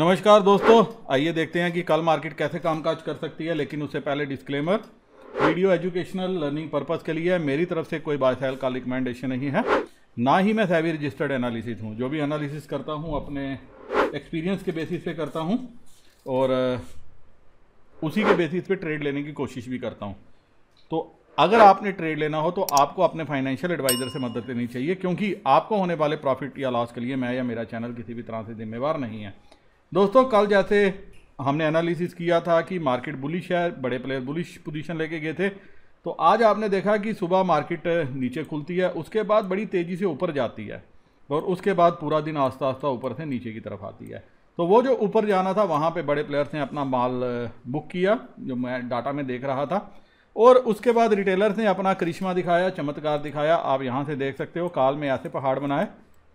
नमस्कार दोस्तों आइए देखते हैं कि कल मार्केट कैसे कामकाज कर सकती है लेकिन उससे पहले disclaimer video educational learning purpose के लिए मेरी तरफ से कोई बायसाइल का रिकमेंडेशन नहीं है ना ही मैं सैवी रजिस्टर्ड एनालिसिस हूँ जो भी एनालिसिस करता हूँ अपने एक्सपीरियंस के बेसिस पे करता हूँ और उसी के बेसिस पे ट्रेड लेने की कोशिश भी करता हूँ तो अगर आपने ट्रेड लेना हो तो आपको अपने फाइनेंशियल एडवाइज़र से मदद लेनी चाहिए क्योंकि आपको होने वाले प्रॉफिट या लॉस के लिए मैं या मेरा चैनल किसी भी तरह से जिम्मेवार नहीं है दोस्तों कल जैसे हमने एनालिसिस किया था कि मार्केट बुलिश है बड़े प्लेयर बुलिश पोजीशन लेके गए थे तो आज आपने देखा कि सुबह मार्केट नीचे खुलती है उसके बाद बड़ी तेज़ी से ऊपर जाती है और उसके बाद पूरा दिन आस्ता आस्ता ऊपर से नीचे की तरफ आती है तो वो जो ऊपर जाना था वहाँ पे बड़े प्लेयर्स ने अपना माल बुक किया जो मैं डाटा में देख रहा था और उसके बाद रिटेलर्स ने अपना करिश्मा दिखाया चमत्कार दिखाया आप यहाँ से देख सकते हो काल में ऐसे पहाड़ बनाए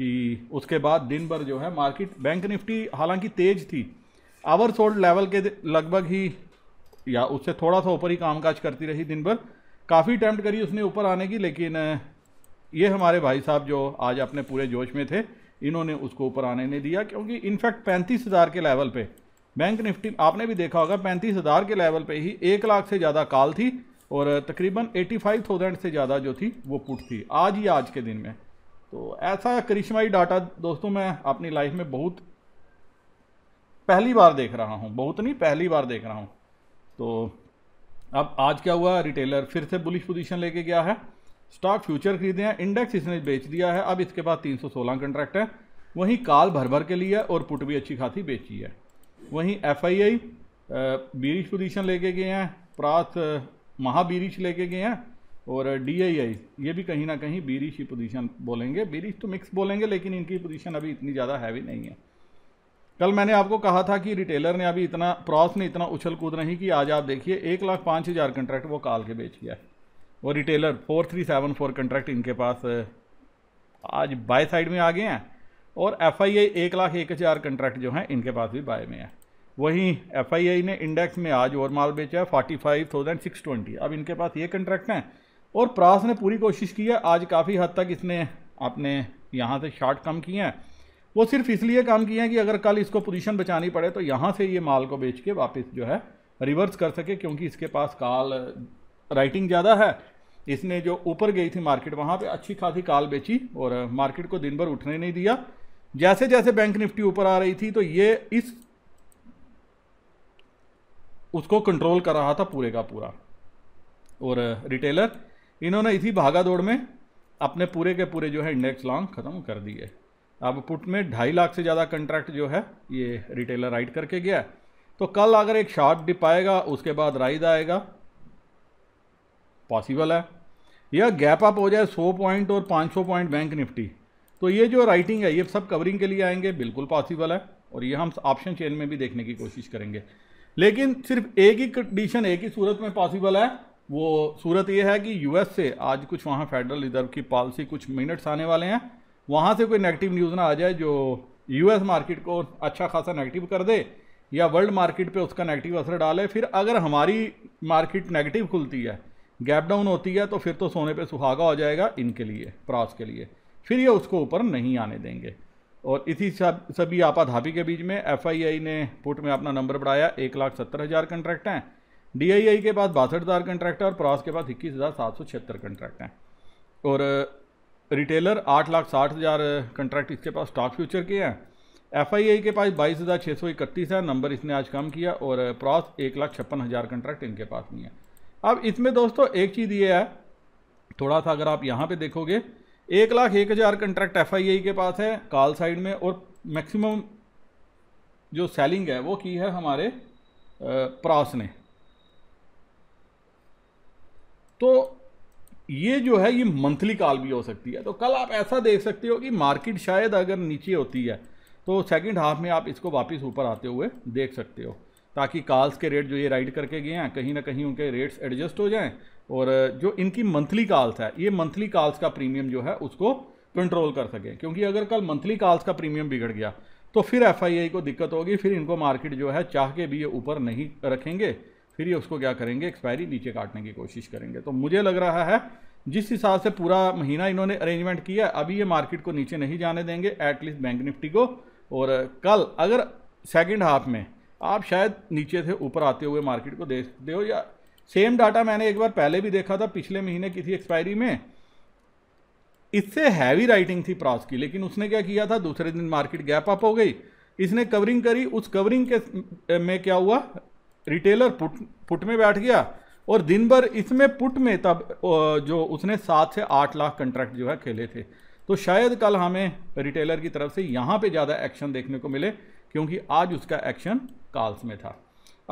कि उसके बाद दिन भर जो है मार्केट बैंक निफ्टी हालांकि तेज थी आवर सोल्ड लेवल के लगभग ही या उससे थोड़ा सा ऊपर ही कामकाज करती रही दिन भर काफ़ी अटैम्प्ट करी उसने ऊपर आने की लेकिन ये हमारे भाई साहब जो आज अपने पूरे जोश में थे इन्होंने उसको ऊपर आने नहीं दिया क्योंकि इनफैक्ट पैंतीस हज़ार के लेवल पे बैंक निफ्टी आपने भी देखा होगा पैंतीस हज़ार के लेवल पे ही एक लाख से ज़्यादा कॉल थी और तकरीबन एटी फाइव थाउजेंड से ज़्यादा जो थी वो पुट थी आज ही आज के दिन में तो ऐसा करिश्माई डाटा दोस्तों मैं अपनी लाइफ में बहुत पहली बार देख रहा हूँ बहुत नहीं पहली बार देख रहा हूँ तो अब आज क्या हुआ रिटेलर फिर से बुलिश पोजीशन लेके गया है स्टॉक फ्यूचर खरीदे हैं इंडेक्स इसने बेच दिया है अब इसके बाद 316 कंट्रैक्ट है वहीं काल भर भर के लिए और पुट भी अच्छी खासी बेची है वहीं F I I bearish position लेके गए हैं प्रात महाबीरिश लेके गए हैं और डी आई आई ये भी कहीं ना कहीं बीरिश ही पोजीशन बोलेंगे बीरिश तो मिक्स बोलेंगे लेकिन इनकी पोजीशन अभी इतनी ज़्यादा हैवी नहीं है कल मैंने आपको कहा था कि रिटेलर ने अभी इतना प्रॉस ने इतना उछल कूद नहीं कि आज आप देखिए एक लाख पाँच हज़ार कंट्रैक्ट वो काल के बेच गया है और retailer four three seven four contract इनके पास आज बाय साइड में आ गए हैं और एफ आई आई एक लाख एक हज़ार कंट्रैक्ट जो हैं इनके पास भी बाय में है वहीं एफ आई आई ने इंडेक्स में आज और माल बेचा है forty five thousand six twenty अब इनके पास ये कंट्रैक्ट हैं और प्रास ने पूरी कोशिश की है आज काफ़ी हद तक इसने आपने यहाँ से शार्ट कम किए हैं वो सिर्फ इसलिए काम किए हैं कि अगर कल इसको पोजीशन बचानी पड़े तो यहाँ से ये माल को बेच के वापस जो है रिवर्स कर सके क्योंकि इसके पास काल राइटिंग ज़्यादा है इसने जो ऊपर गई थी मार्केट वहाँ पे अच्छी खासी काल बेची और मार्केट को दिन भर उठने नहीं दिया जैसे जैसे बैंक निफ्टी ऊपर आ रही थी तो ये इस उसको कंट्रोल कर रहा था पूरे का पूरा और रिटेलर इन्होंने इसी भागा दौड़ में अपने पूरे के पूरे जो है इंडेक्स लॉन्ग ख़त्म कर दिए अब पुट में ढाई लाख से ज़्यादा कंट्रैक्ट जो है ये रिटेलर राइट करके गया तो कल अगर एक शॉर्ट डिप आएगा उसके बाद राइज आएगा पॉसिबल है या गैप अप हो जाए 100 पॉइंट और 500 पॉइंट बैंक निफ्टी तो ये जो राइटिंग है ये सब कवरिंग के लिए आएंगे बिल्कुल पॉसिबल है और ये हम ऑप्शन चेन में भी देखने की कोशिश करेंगे लेकिन सिर्फ एक ही कंडीशन एक ही सूरत में पॉसिबल है वो सूरत ये है कि यूएस से आज कुछ वहाँ फेडरल रिजर्व की पॉलिसी कुछ मिनट्स आने वाले हैं वहाँ से कोई नेगेटिव न्यूज़ ना आ जाए जो यूएस मार्केट को अच्छा खासा नेगेटिव कर दे या वर्ल्ड मार्केट पे उसका नेगेटिव असर डाले फिर अगर हमारी मार्केट नेगेटिव खुलती है गैप डाउन होती है तो फिर तो सोने पे सुहागा हो जाएगा इनके लिए प्रास के लिए फिर ये उसको ऊपर नहीं आने देंगे और इसी सब सभी आपाधापी के बीच में एफआईआई ने पुट में अपना नंबर बढ़ाया एक लाख सत्तर हज़ार कंट्रैक्ट हैं डीआईआई के पास बासठ हज़ार कंट्रैक्ट है और प्रास के पास इक्कीस हज़ार सात सौ छिहत्तर कंट्रैक्ट हैं और रिटेलर आठ लाख साठ हज़ार कंट्रैक्ट इसके पास स्टॉक फ्यूचर के हैं एफ के पास बाईस हज़ार छः सौ इकतीस है नंबर इसने आज कम किया और प्रॉस एक लाख छप्पन हज़ार कंट्रैक्ट इनके पास नहीं है अब इसमें दोस्तों एक चीज़ ये है थोड़ा सा अगर आप यहाँ पे देखोगे एक लाख एक हज़ार कंट्रैक्ट एफ के पास है काल साइड में और मैक्सिमम जो सेलिंग है वो की है हमारे प्रॉस ने तो ये जो है ये मंथली कॉल भी हो सकती है तो कल आप ऐसा देख सकते हो कि मार्केट शायद अगर नीचे होती है तो सेकंड हाफ में आप इसको वापस ऊपर आते हुए देख सकते हो ताकि कॉल्स के रेट जो ये राइड करके गए हैं कहीं ना कहीं उनके रेट्स एडजस्ट हो जाएं और जो इनकी मंथली कॉल्स है ये मंथली कॉल्स का प्रीमियम जो है उसको कंट्रोल कर सकें क्योंकि अगर कल मंथली कॉल्स का प्रीमियम बिगड़ गया तो फिर एफ को दिक्कत होगी फिर इनको मार्केट जो है चाह के भी ये ऊपर नहीं रखेंगे फिर ये उसको क्या करेंगे एक्सपायरी नीचे काटने की कोशिश करेंगे तो मुझे लग रहा है जिस हिसाब से पूरा महीना इन्होंने अरेंजमेंट किया अभी ये मार्केट को नीचे नहीं जाने देंगे एटलीस्ट बैंक निफ्टी को और कल अगर सेकेंड हाफ में आप शायद नीचे से ऊपर आते हुए मार्केट को देख सकते हो या सेम डाटा मैंने एक बार पहले भी देखा था पिछले महीने किसी एक्सपायरी में इससे हैवी राइटिंग थी प्रास की लेकिन उसने क्या किया था दूसरे दिन मार्केट गैप अप हो गई इसने कवरिंग करी उस कवरिंग के में क्या हुआ रिटेलर पुट पुट में बैठ गया और दिन भर इसमें पुट में तब जो उसने सात से आठ लाख कंट्रैक्ट जो है खेले थे तो शायद कल हमें रिटेलर की तरफ से यहाँ पे ज़्यादा एक्शन देखने को मिले क्योंकि आज उसका एक्शन कॉल्स में था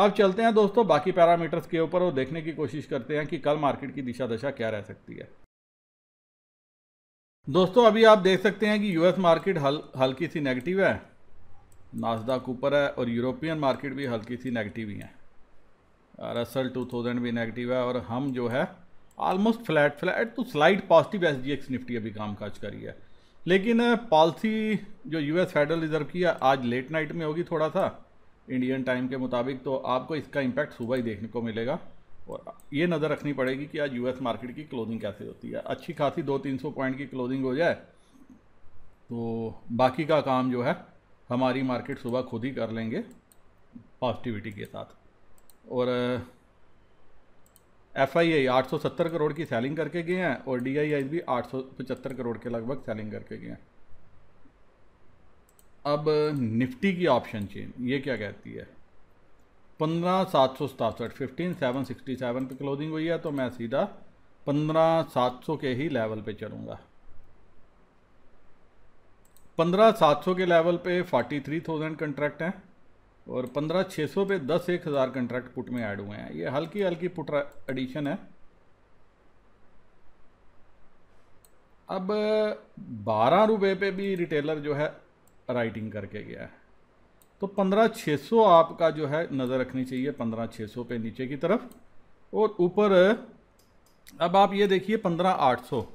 अब चलते हैं दोस्तों बाकी पैरामीटर्स के ऊपर और देखने की कोशिश करते हैं कि कल मार्केट की दिशा दशा क्या रह सकती है दोस्तों अभी आप देख सकते हैं कि यूएस मार्केट हल हल्की सी नेगेटिव है नाजदाक ऊपर है और यूरोपियन मार्केट भी हल्की सी नेगेटिव ही है रसल टू थाउजेंड भी नेगेटिव है और हम जो है ऑलमोस्ट फ्लैट फ्लैट तो slide positive S G X Nifty अभी काम काज करी है लेकिन पॉलिसी uh, जो यूएस फेडरल रिजर्व की है आज लेट नाइट में होगी थोड़ा सा इंडियन टाइम के मुताबिक तो आपको इसका इम्पैक्ट सुबह ही देखने को मिलेगा और ये नज़र रखनी पड़ेगी कि आज यूएस मार्केट की क्लोजिंग कैसे होती है अच्छी खासी दो तीन सौ पॉइंट की क्लोजिंग हो जाए तो बाकी का काम जो है हमारी मार्केट सुबह खुद ही कर लेंगे पॉजिटिविटी के साथ और एफ आई आई आठ सौ सत्तर करोड़ की सेलिंग करके गए हैं और डी आई आई भी आठ सौ पचहत्तर करोड़ के लगभग सेलिंग करके गए हैं अब निफ्टी की ऑप्शन चेन ये क्या कहती है पंद्रह सात सौ सतासठ फिफ्टीन सेवन सिक्सटी सेवन पर क्लोजिंग हुई है तो मैं सीधा पंद्रह सात सौ के ही लेवल पे चलूँगा पंद्रह सात सौ के लेवल पे फोर्टी थ्री थाउजेंड कंट्रैक्ट हैं और पंद्रह छः सौ पे दस एक हज़ार कंट्रैक्ट पुट में ऐड हुए हैं ये हल्की हल्की पुट एडिशन है अब बारह रुपये पे भी रिटेलर जो है राइटिंग करके गया है तो पंद्रह छः सौ आपका जो है नज़र रखनी चाहिए पंद्रह छः सौ पे नीचे की तरफ और ऊपर अब आप ये देखिए पंद्रह आठ सौ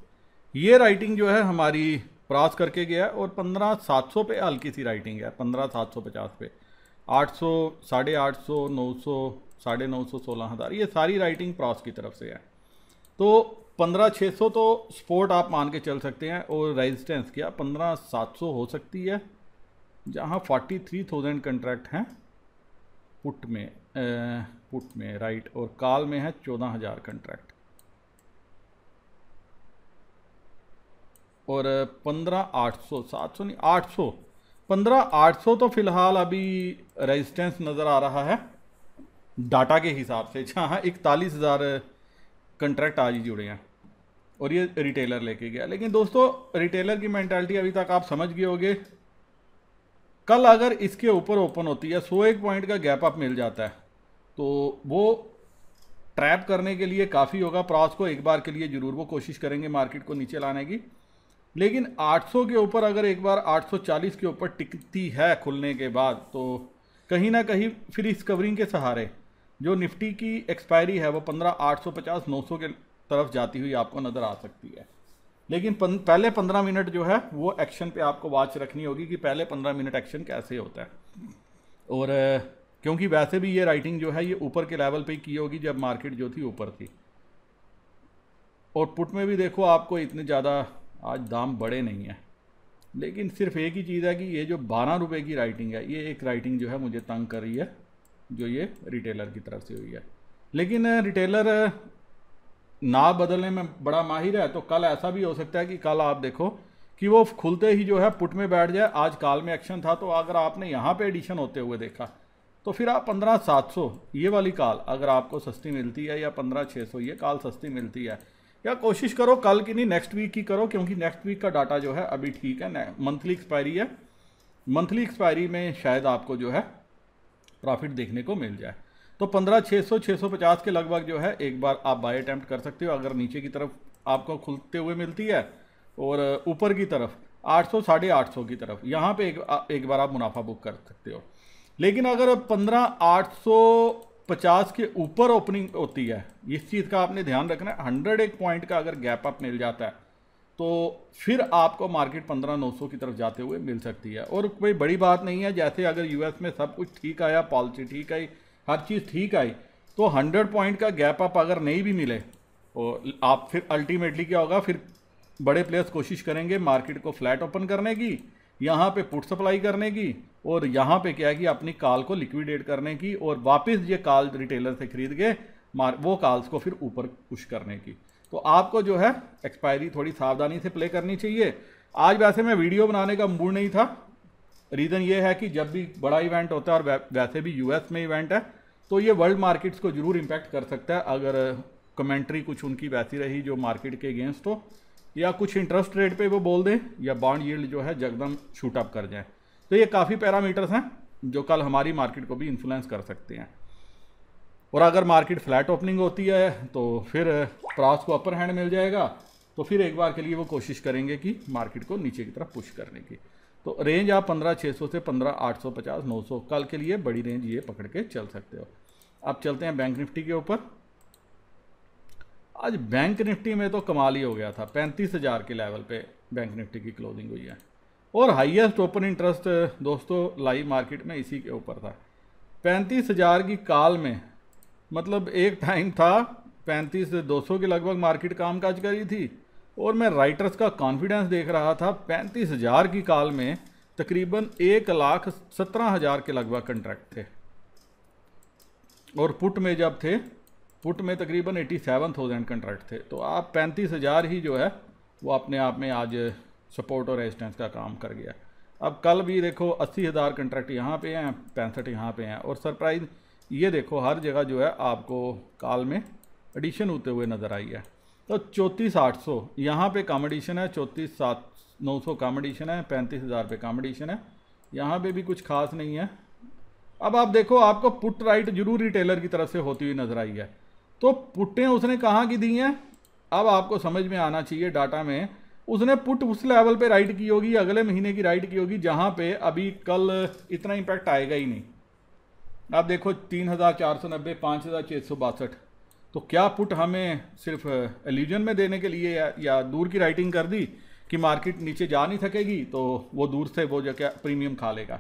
ये राइटिंग जो है हमारी क्रॉस करके गया है और पंद्रह सात सौ पे हल्की सी राइटिंग है पंद्रह सात सौ पचास पे आठ सौ साढ़े आठ सौ नौ सौ साढ़े नौ सौ सोलह हज़ार ये सारी राइटिंग प्रॉस की तरफ से है तो पंद्रह छः सौ तो सपोर्ट आप मान के चल सकते हैं और रेजिस्टेंस क्या पंद्रह सात सौ हो सकती है जहाँ फोर्टी थ्री थाउजेंड कंट्रैक्ट हैं पुट में आ, पुट में राइट और काल में है चौदह हज़ार कंट्रैक्ट और पंद्रह आठ सौ सात सौ नहीं आठ सौ पंद्रह आठ सौ तो फिलहाल अभी रेजिस्टेंस नज़र आ रहा है डाटा के हिसाब से जहाँ अच्छा, इकतालीस हज़ार कंट्रैक्ट आज ही जुड़े हैं और ये रिटेलर लेके गया लेकिन दोस्तों रिटेलर की मैंटेलिटी अभी तक आप समझ गए होंगे कल अगर इसके ऊपर ओपन होती है सौ एक पॉइंट का गैप अप मिल जाता है तो वो ट्रैप करने के लिए काफ़ी होगा प्रॉस को एक बार के लिए ज़रूर वो कोशिश करेंगे मार्केट को नीचे लाने की लेकिन 800 के ऊपर अगर एक बार 840 के ऊपर टिकती है खुलने के बाद तो कहीं ना कहीं फिर इस कवरिंग के सहारे जो निफ्टी की एक्सपायरी है वो पंद्रह आठ सौ पचास नौ सौ के तरफ जाती हुई आपको नज़र आ सकती है लेकिन पन, पहले पंद्रह मिनट जो है वो एक्शन पे आपको वॉच रखनी होगी कि पहले पंद्रह मिनट एक्शन कैसे होता है और क्योंकि वैसे भी ये राइटिंग जो है ये ऊपर के लेवल पर की होगी जब मार्केट जो थी ऊपर थी और पुट में भी देखो आपको इतने ज़्यादा आज दाम बड़े नहीं हैं लेकिन सिर्फ एक ही चीज़ है कि ये जो बारह रुपये की राइटिंग है ये एक राइटिंग जो है मुझे तंग कर रही है जो ये रिटेलर की तरफ से हुई है लेकिन रिटेलर ना बदलने में बड़ा माहिर है तो कल ऐसा भी हो सकता है कि कल आप देखो कि वो खुलते ही जो है पुट में बैठ जाए आज काल में एक्शन था तो अगर आपने यहाँ पे एडिशन होते हुए देखा तो फिर आप पंद्रह सात सौ ये वाली काल अगर आपको सस्ती मिलती है या पंद्रह छः सौ ये काल सस्ती मिलती है या कोशिश करो कल की नहीं नेक्स्ट वीक की करो क्योंकि नेक्स्ट वीक का डाटा जो है अभी ठीक है मंथली एक्सपायरी है मंथली एक्सपायरी में शायद आपको जो है प्रॉफिट देखने को मिल जाए तो पंद्रह छः सौ छः सौ पचास के लगभग जो है एक बार आप बाय अटैम्प्ट कर सकते हो अगर नीचे की तरफ आपको खुलते हुए मिलती है और ऊपर की तरफ आठ सौ साढ़े आठ सौ की तरफ यहाँ पे एक एक बार आप मुनाफा बुक कर सकते हो लेकिन अगर पंद्रह आठ सौ पचास के ऊपर ओपनिंग होती है इस चीज़ का आपने ध्यान रखना है हंड्रेड एक पॉइंट का अगर गैप अप मिल जाता है तो फिर आपको मार्केट पंद्रह नौ सौ की तरफ जाते हुए मिल सकती है और कोई बड़ी बात नहीं है जैसे अगर यूएस में सब कुछ ठीक आया पॉलिसी ठीक आई हर चीज़ ठीक आई तो हंड्रेड पॉइंट का गैप अप अगर नहीं भी मिले और तो आप फिर अल्टीमेटली क्या होगा फिर बड़े प्लेयर्स कोशिश करेंगे मार्केट को फ्लैट ओपन करने की यहाँ पे पुट सप्लाई करने की और यहाँ पे क्या है कि अपनी काल को लिक्विडेट करने की और वापस ये काल रिटेलर से खरीद के मार वो काल्स को फिर ऊपर पुश करने की तो आपको जो है एक्सपायरी थोड़ी सावधानी से प्ले करनी चाहिए आज वैसे मैं वीडियो बनाने का मूड नहीं था रीज़न ये है कि जब भी बड़ा इवेंट होता है और वैसे भी यूएस में इवेंट है तो ये वर्ल्ड मार्केट्स को ज़रूर इम्पैक्ट कर सकता है अगर कमेंट्री कुछ उनकी वैसी रही जो मार्केट के अगेंस्ट हो या कुछ इंटरेस्ट रेट पे वो बोल दें या बॉन्ड यील्ड जो है जगदम शूट अप कर जाए तो ये काफ़ी पैरामीटर्स हैं जो कल हमारी मार्केट को भी इन्फ्लुएंस कर सकते हैं और अगर मार्केट फ्लैट ओपनिंग होती है तो फिर प्रास uh, को अपर हैंड मिल जाएगा तो फिर एक बार के लिए वो कोशिश करेंगे कि मार्केट को नीचे की तरफ पुश करने की तो रेंज आप पंद्रह छः सौ से पंद्रह आठ सौ पचास नौ सौ कल के लिए बड़ी रेंज ये पकड़ के चल सकते हो अब चलते हैं बैंक निफ्टी के ऊपर आज बैंक निफ्टी में तो कमाल ही हो गया था पैंतीस हज़ार के लेवल पे बैंक निफ्टी की क्लोजिंग हुई है और हाईएस्ट ओपन इंटरेस्ट दोस्तों लाइव मार्केट में इसी के ऊपर था पैंतीस हज़ार की काल में मतलब एक टाइम था पैंतीस दो सौ के लगभग मार्केट काम काज कर रही थी और मैं राइटर्स का कॉन्फिडेंस देख रहा था पैंतीस हज़ार की काल में तकरीबन एक लाख सत्रह हज़ार के लगभग कंट्रैक्ट थे और पुट में जब थे फुट में तकरीबन एटी सेवन थाउजेंड कंट्रैक्ट थे तो आप पैंतीस हज़ार ही जो है वो अपने आप में आज सपोर्ट और रेजिस्टेंस का काम कर गया अब कल भी देखो अस्सी हज़ार कंट्रैक्ट यहाँ पे हैं पैंसठ यहाँ पे हैं और सरप्राइज ये देखो हर जगह जो है आपको काल में एडिशन होते हुए नज़र आई है तो चौंतीस आठ सौ यहाँ पर कम एडिशन है चौंतीस सात नौ सौ कम एडिशन है पैंतीस हज़ार पे कम एडिशन है यहाँ पे भी कुछ खास नहीं है अब आप देखो आपको पुट राइट जरूरी टेलर की तरफ से होती हुई नज़र आई है तो पुटें उसने कहाँ की दी हैं अब आपको समझ में आना चाहिए डाटा में उसने पुट उस लेवल पे राइट की होगी अगले महीने की राइट की होगी जहाँ पे अभी कल इतना इम्पैक्ट आएगा ही नहीं आप देखो तीन हज़ार चार सौ नब्बे पाँच हज़ार छः सौ बासठ तो क्या पुट हमें सिर्फ एल्यूजन में देने के लिए या, या दूर की राइटिंग कर दी कि मार्केट नीचे जा नहीं थकेगी तो वो दूर से वो जगह प्रीमियम खा लेगा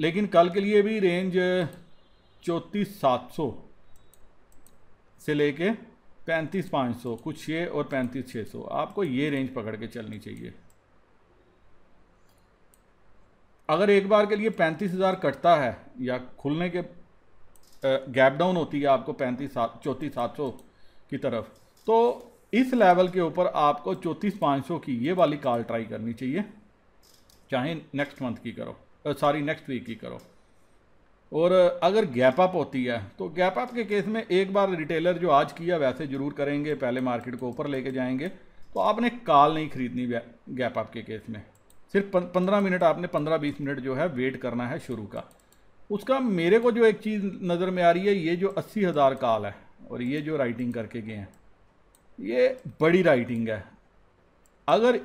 लेकिन कल के लिए भी रेंज चौंतीस सात सौ से लेके पैंतीस पाँच सौ कुछ ये और पैंतीस छः सौ आपको ये रेंज पकड़ के चलनी चाहिए अगर एक बार के लिए पैंतीस हज़ार कटता है या खुलने के गैप डाउन होती है आपको पैंतीस सात चौंतीस सात सौ की तरफ तो इस लेवल के ऊपर आपको चौंतीस पाँच सौ की ये वाली कॉल ट्राई करनी चाहिए चाहे नेक्स्ट मंथ की करो सॉरी नेक्स्ट वीक की करो और अगर गैप अप होती है तो गैप अप के केस में एक बार रिटेलर जो आज किया वैसे ज़रूर करेंगे पहले मार्केट को ऊपर लेके जाएंगे तो आपने कॉल नहीं खरीदनी गैप अप के केस में सिर्फ पंद्रह मिनट आपने पंद्रह बीस मिनट जो है वेट करना है शुरू का उसका मेरे को जो एक चीज़ नज़र में आ रही है ये जो अस्सी हज़ार कॉल है और ये जो राइटिंग करके गए हैं ये बड़ी राइटिंग है अगर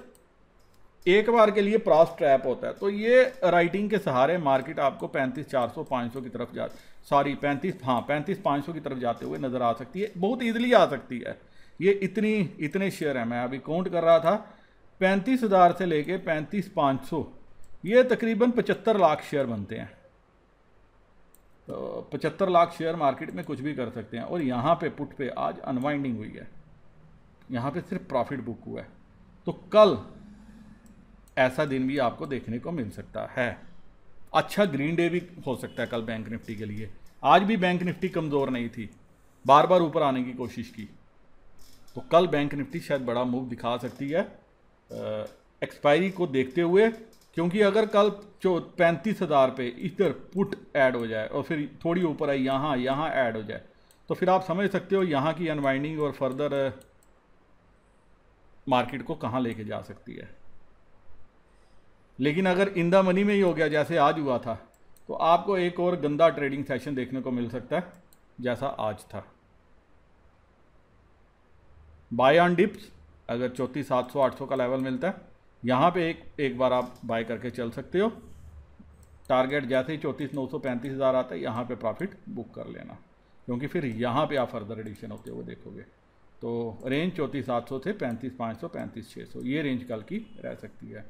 एक बार के लिए प्रॉस ट्रैप होता है तो ये राइटिंग के सहारे मार्केट आपको पैंतीस चार सौ पाँच सौ की तरफ जा सॉरी पैंतीस हाँ पैंतीस पाँच सौ की तरफ जाते हुए नज़र आ सकती है बहुत ईजिली आ सकती है ये इतनी इतने शेयर हैं मैं अभी काउंट कर रहा था पैंतीस हज़ार से लेके पैंतीस पाँच सौ ये तकरीबन पचहत्तर लाख शेयर बनते हैं तो पचहत्तर लाख शेयर मार्केट में कुछ भी कर सकते हैं और यहाँ पे पुट पर आज अनवाइंडिंग हुई है यहाँ पर सिर्फ प्रॉफिट बुक हुआ है तो कल ऐसा दिन भी आपको देखने को मिल सकता है अच्छा ग्रीन डे भी हो सकता है कल बैंक निफ्टी के लिए आज भी बैंक निफ्टी कमज़ोर नहीं थी बार बार ऊपर आने की कोशिश की तो कल बैंक निफ्टी शायद बड़ा मूव दिखा सकती है एक्सपायरी को देखते हुए क्योंकि अगर कल जो पैंतीस हज़ार पे इधर पुट ऐड हो जाए और फिर थोड़ी ऊपर आई यहाँ यहाँ ऐड हो जाए तो फिर आप समझ सकते हो यहाँ की अनवाइंडिंग और फर्दर मार्केट को कहाँ लेके जा सकती है लेकिन अगर इंदा मनी में ही हो गया जैसे आज हुआ था तो आपको एक और गंदा ट्रेडिंग सेशन देखने को मिल सकता है जैसा आज था बाय ऑन डिप्स अगर चौंतीस सात सौ आठ सौ का लेवल मिलता है यहाँ पे एक एक बार आप बाय करके चल सकते हो टारगेट जैसे ही चौंतीस नौ सौ पैंतीस हज़ार आता है यहाँ पे प्रॉफिट बुक कर लेना क्योंकि फिर यहाँ पे आप फर्दर एडिशन होते हुए देखोगे तो रेंज चौंतीस सात सौ से पैंतीस पाँच सौ पैंतीस छः सौ ये रेंज कल की रह सकती है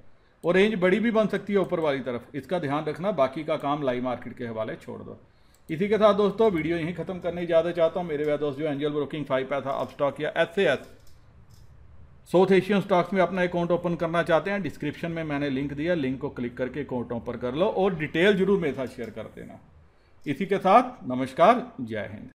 और रेंज बड़ी भी बन सकती है ऊपर वाली तरफ इसका ध्यान रखना बाकी का काम लाइव मार्केट के हवाले छोड़ दो इसी के साथ दोस्तों वीडियो यहीं खत्म करने ज़्यादा चाहता हूँ मेरे वह दोस्त जो एंजल ब्रोकिंग फाइव पैसा अब स्टॉक या S S South Asian stocks में अपना अकाउंट ओपन करना चाहते हैं डिस्क्रिप्शन में मैंने लिंक दिया लिंक को क्लिक करके अकाउंट ओपन कर लो और डिटेल जरूर मेरे साथ शेयर कर देना इसी के साथ नमस्कार जय हिंद